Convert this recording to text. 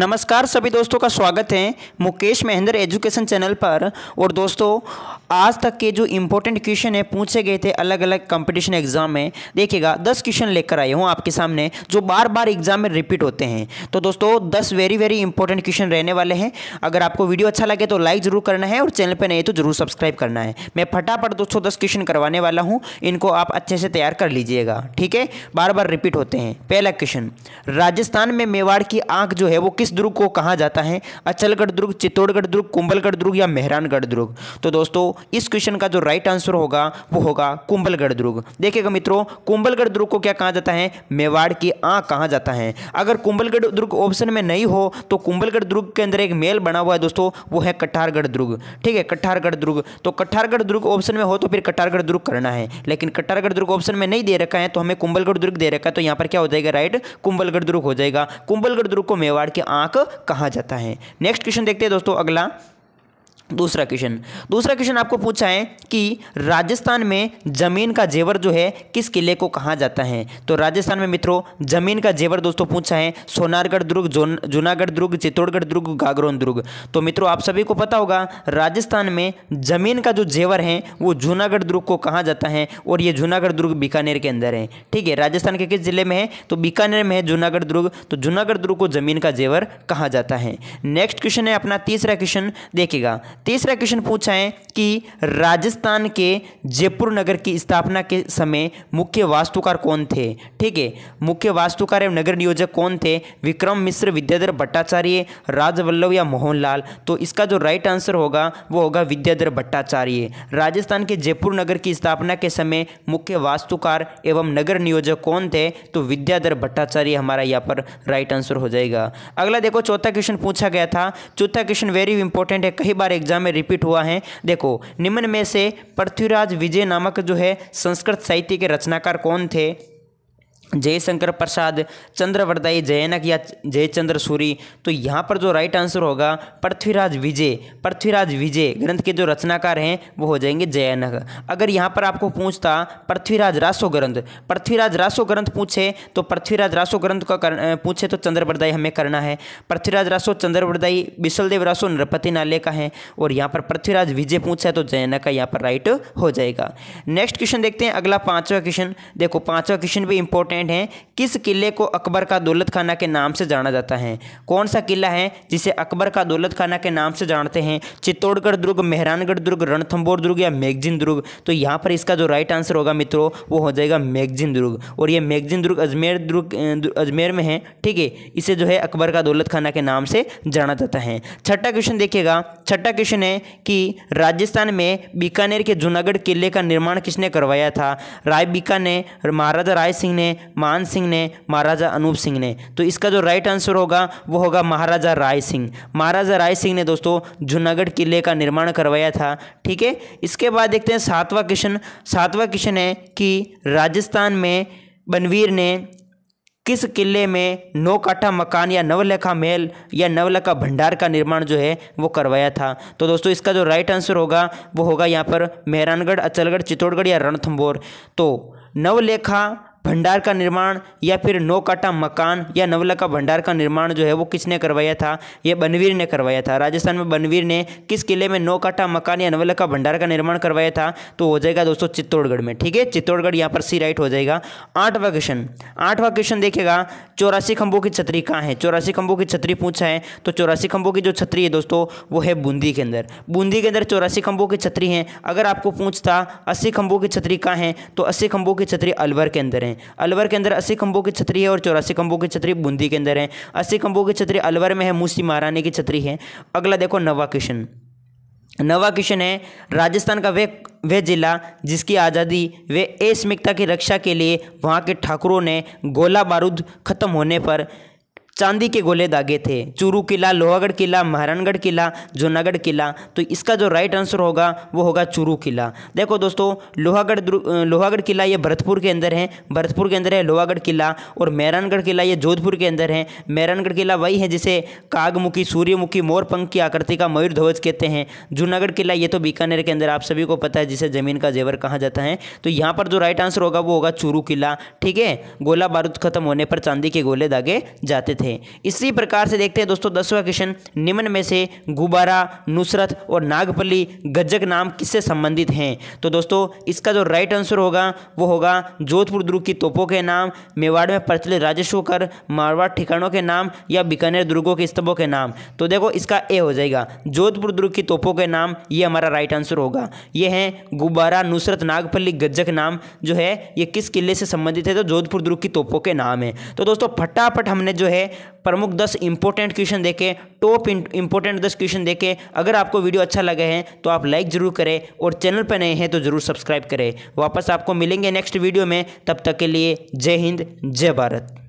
नमस्कार सभी दोस्तों का स्वागत है मुकेश महेंद्र एजुकेशन चैनल पर और दोस्तों आज तक के जो इम्पोर्टेंट क्वेश्चन है पूछे गए थे अलग अलग कंपटीशन एग्जाम में देखिएगा दस क्वेश्चन लेकर आए हूँ आपके सामने जो बार बार एग्जाम में रिपीट होते हैं तो दोस्तों दस वेरी वेरी इंपॉर्टेंट क्वेश्चन रहने वाले हैं अगर आपको वीडियो अच्छा लगे तो लाइक जरूर करना है और चैनल पर नहीं तो जरूर सब्सक्राइब करना है मैं फटाफट दोस्तों दस क्वेश्चन करवाने वाला हूँ इनको आप अच्छे से तैयार कर लीजिएगा ठीक है बार बार रिपीट होते हैं पहला क्वेश्चन राजस्थान में मेवाड़ की आंख जो है वो किस दुर्ग को कहा जाता है अचलगढ़ दुर्ग चित्तौड़गढ़ दुर्ग कुंभलगढ़ दुर्ग या मेहरानगढ़ दुर्ग तो दोस्तों इस क्वेश्चन का जो राइट आंसर होगा वो होगा कुंभलगढ़ दुर्ग देखिएगा मित्रों कुंभलगढ़ दुर्ग को क्या कहा जाता है मेवाड़ की आ कहा जाता है अगर कुंभलगढ़ दुर्ग ऑप्शन में नहीं हो तो कुंभलगढ़ दुर्ग के अंदर एक मेल बना हुआ है दोस्तों वो है कट्ठारगढ़ दुर्ग ठीक है कट्ठारगढ़ दुर्ग तो कट्ठारगढ़ दुर्ग ऑप्शन में हो तो फिर कट्ठारगढ़ दुर्ग करना है लेकिन कट्ठारगढ़ दुर्ग ऑप्शन में नहीं दे रखा है तो हमें कुंभलगढ़ दुर्ग दे रखा है तो यहां पर क्या हो जाएगा राइट कुंभलगढ़ दुर्ग हो जाएगा कुंभलगढ़ दुर्ग को मेवाड़ की आंख कहा जाता है नेक्स्ट क्वेश्चन देखते हैं दोस्तों अगला दूसरा क्वेश्चन दूसरा क्वेश्चन आपको पूछा है कि राजस्थान में जमीन का जेवर जो है किस किले को कहा जाता है तो राजस्थान में मित्रों जमीन का जेवर दोस्तों पूछा है सोनारगढ़ दुर्ग जूनागढ़ दुर्ग चित्तौड़गढ़ दुर्ग गागरोन दुर्ग तो मित्रों आप सभी को पता होगा राजस्थान में जमीन का जो जेवर है वो जूनागढ़ दुर्ग को कहा जाता है और ये जूनागढ़ दुर्ग बीकानेर के अंदर है ठीक है राजस्थान के किस जिले में है तो बीकानेर में है जूनागढ़ दुर्ग तो जूनागढ़ दुर्ग को जमीन का जेवर कहा जाता है नेक्स्ट क्वेश्चन है अपना तीसरा क्वेश्चन देखिएगा तीसरा क्वेश्चन पूछा है कि राजस्थान के जयपुर नगर की स्थापना के समय मुख्य वास्तुकार कौन थे ठीक है मुख्य वास्तुकार एवं नगर नियोजक कौन थे विक्रम मिश्र विद्याधर भट्टाचार्य राजवल्लभ या मोहनलाल तो इसका जो राइट आंसर होगा वो होगा विद्याधर भट्टाचार्य राजस्थान के जयपुर नगर की स्थापना के समय मुख्य वास्तुकार एवं नगर नियोजक कौन थे तो विद्याधर भट्टाचार्य हमारा यहाँ पर राइट आंसर हो जाएगा अगला देखो चौथा क्वेश्चन पूछा गया था चौथा क्वेश्चन वेरी इंपॉर्टेंट है कई बार एक एग्जाम में रिपीट हुआ है देखो निम्न में से पृथ्वीराज विजय नामक जो है संस्कृत साहित्य के रचनाकार कौन थे जयशंकर प्रसाद चंद्रवरदाई जयनक या जयचंद्र सूरी तो यहाँ पर जो राइट आंसर होगा पृथ्वीराज विजय पृथ्वीराज विजय ग्रंथ के जो रचनाकार हैं वो हो जाएंगे जयनक अगर यहाँ पर आपको पूछता पृथ्वीराज रासो ग्रंथ पृथ्वीराज रासो ग्रंथ पूछे तो पृथ्वीराज रासो ग्रंथ का पूछे तो चंद्रवरदाई हमें करना है पृथ्वीराज रासो चंद्रवरदाई बिशलदेव रासो नृपति नाले का है और यहाँ पर पृथ्वीराज विजय पूछा तो जयनक का यहाँ पर राइट हो जाएगा नेक्स्ट क्वेश्चन देखते हैं अगला पाँचवा क्वेश्चन देखो पाँचवा क्वेश्चन भी इंपॉर्टेंट इंपॉर्टेंट हैं किस किले को अकबर का दौलत खाना के नाम से जाना जाता है कौन सा किला है जिसे अकबर का दौलत खाना के नाम से जानते हैं चित्तौड़गढ़ दुर्ग मेहरानगढ़ दुर्ग रणथंबोर दुर्ग या मैगजिन दुर्ग तो यहाँ पर इसका जो राइट आंसर होगा मित्रों वो हो जाएगा मैगजिन दुर्ग और ये मैगजिन दुर्ग अजमेर दुर्ग अजमेर में है ठीक है इसे जो है अकबर का दौलत खाना के नाम से जाना जाता है छठा क्वेश्चन देखिएगा छठा क्वेश्चन है कि राजस्थान में बीकानेर के जूनागढ़ किले का निर्माण किसने करवाया था राय बीका ने महाराजा राय सिंह ने मान सिंह ने महाराजा अनूप सिंह ने तो इसका जो राइट आंसर होगा वो होगा महाराजा राय सिंह महाराजा राय सिंह ने दोस्तों जूनागढ़ किले का निर्माण करवाया था ठीक है इसके बाद देखते हैं सातवां क्वेश्चन सातवां क्वेश्चन है कि राजस्थान में बनवीर ने किस किले में नौ काठा मकान या नवलेखा महल या नवलखा भंडार का निर्माण जो है वो करवाया था तो दोस्तों इसका जो राइट आंसर होगा वो होगा यहाँ पर मेहरानगढ़ अचलगढ़ चित्तौड़गढ़ या रणथंबोर तो नवलेखा भंडार का निर्माण या फिर नौ काटा मकान या नवला का भंडार का निर्माण जो है वो किसने करवाया था ये बनवीर ने करवाया था राजस्थान में बनवीर ने किस किले में नौ काटा मकान या नवला का भंडार का निर्माण करवाया था तो हो जाएगा दोस्तों चित्तौड़गढ़ में ठीक है चित्तौड़गढ़ यहाँ पर सी राइट हो जाएगा आठवा क्वेश्चन आठवा क्वेश्चन देखेगा चौरासी खंभों की छतरी कहाँ है चौरासी खंभों की छतरी पूछा है तो चौरासी खंभों की जो छतरी है दोस्तों वो है बूंदी के अंदर बूंदी के अंदर चौरासी खंभों की छतरी है अगर आपको पूछता अस्सी खंभों की छतरी कहाँ है तो अस्सी खंभों की छतरी अलवर के अंदर है अलवर के अंदर अस्सी खंबों की छतरी है और चौरासी खंबों की छतरी बूंदी के अंदर है अस्सी खंबों की छतरी अलवर में है मूसी महारानी की छतरी है अगला देखो नवा किशन नवा किशन है राजस्थान का वे वह जिला जिसकी आज़ादी वे एस्मिकता की रक्षा के लिए वहाँ के ठाकुरों ने गोला बारूद खत्म होने पर चांदी के गोले दागे थे चूरू किला लोहागढ़ किला महारानगढ़ किला जूनागढ़ किला तो इसका जो राइट आंसर होगा वो होगा चूरू किला देखो दोस्तों लोहागढ़ लोहागढ़ किला ये भरतपुर के अंदर है भरतपुर के अंदर है लोहागढ़ किला और मेहरानगढ़ किला ये जोधपुर के अंदर है मेहरानगढ़ किला वही है जिसे कागमुखी सूर्यमुखी मोरपंख की आकृति का मयूर ध्वज कहते हैं जूनागढ़ किला ये तो बीकानेर के अंदर आप सभी को पता है जिसे जमीन का जेवर कहा जाता है तो यहाँ पर जो राइट आंसर होगा वो होगा चूरू किला ठीक है गोला बारूद खत्म होने पर चांदी के गोले दागे जाते थे थे इसी प्रकार से देखते हैं दोस्तों दसवां क्वेश्चन निम्न में से गुब्बारा नुसरत और नागपल्ली गजक नाम किससे संबंधित हैं तो दोस्तों इसका जो राइट आंसर होगा वो होगा जोधपुर दुर्ग की तोपों के नाम मेवाड़ में प्रचलित राजस्व कर मारवाड़ ठिकानों के नाम या बीकानेर दुर्गों के स्तंभों के नाम तो देखो इसका ए हो जाएगा जोधपुर दुर्ग की तोपों के नाम ये हमारा राइट आंसर होगा ये है गुब्बारा नुसरत नागपल्ली गज्जक नाम जो है ये किस किले से संबंधित है तो जोधपुर दुर्ग की तोपों के नाम है तो दोस्तों फटाफट हमने जो है प्रमुख दस इंपॉर्टेंट क्वेश्चन देखें टॉप इंपॉर्टेंट दस क्वेश्चन देखें अगर आपको वीडियो अच्छा लगे हैं तो आप लाइक ज़रूर करें और चैनल पर नए हैं तो ज़रूर सब्सक्राइब करें वापस आपको मिलेंगे नेक्स्ट वीडियो में तब तक के लिए जय हिंद जय भारत